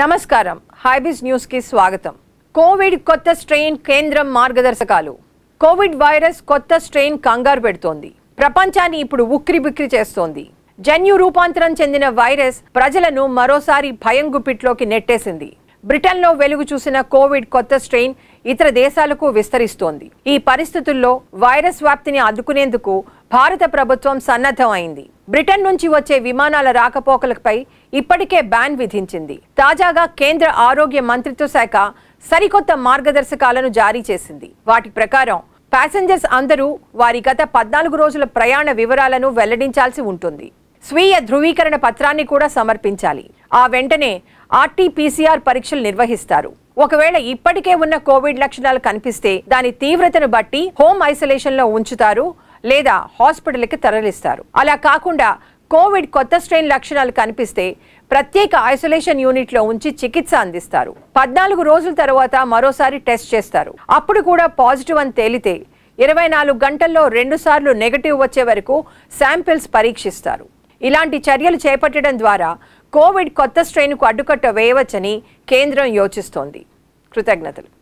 నమస్కారం హైబిస్ న్యూస్ కి స్వాగతం కోవిడ్ కొత్త స్ట్రెయిన్ కేంద్రం మార్గదర్శకాలు కోవిడ్ వైరస్ కొత్త స్ట్రెయిన్ కంగారు పెడుతోంది ప్రపంచాన్ని ఇప్పుడు ఉక్కిరి బిక్కిరి చేస్తోంది జన్యు రూపాంతరం చెందిన వైరస్ ప్రజలను మరోసారి భయం గుప్పిట్లోకి నెట్టేసింది బ్రిటన్లో వెలుగు చూసిన కోవిడ్ కొత్త స్ట్రెయిన్ ఇతర దేశాలకు విస్తరిస్తోంది ఈ పరిస్థితుల్లో వైరస్ వ్యాప్తిని అద్దుకునేందుకు భారత ప్రభుత్వం సన్నద్ధం అయింది బ్రిటన్ నుంచి వచ్చే విమానాల రాకపోకలపై ఇప్పటికే బ్యాన్ విధించింది తాజాగా కేంద్ర ఆరోగ్య మంత్రిత్వ శాఖ సరికొత్త మార్గదర్శకాలను జారీ చేసింది వాటి ప్రకారం ప్యాసింజర్స్ అందరూ వారి గత పద్నాలుగు రోజుల ప్రయాణ వివరాలను వెల్లడించాల్సి ఉంటుంది స్వీయ ధృవీకరణ పత్రాన్ని కూడా సమర్పించాలి ఆ వెంటనే ఆర్టీపీసీఆర్ పరీక్షలు నిర్వహిస్తారు ఒకవేళ ఇప్పటికే ఉన్న కోవిడ్ లక్షణాలు కనిపిస్తే దాని తీవ్రతను బట్టి హోమ్ ఐసోలేషన్ లో ఉంచుతారు లేదా హాస్పిటల్కి తరలిస్తారు అలా కాకుండా కోవిడ్ కొత్త స్ట్రెయిన్ లక్షణాలు కనిపిస్తే ప్రత్యేక ఐసోలేషన్ యూనిట్లో ఉంచి చికిత్స అందిస్తారు పద్నాలుగు రోజుల తర్వాత మరోసారి టెస్ట్ చేస్తారు అప్పుడు కూడా పాజిటివ్ అని తేలితే ఇరవై నాలుగు గంటల్లో రెండుసార్లు నెగటివ్ వచ్చే వరకు శాంపిల్స్ పరీక్షిస్తారు ఇలాంటి చర్యలు చేపట్టడం ద్వారా కోవిడ్ కొత్త స్ట్రెయిన్కు అడ్డుకట్ట వేయవచ్చని కేంద్రం యోచిస్తోంది కృతజ్ఞతలు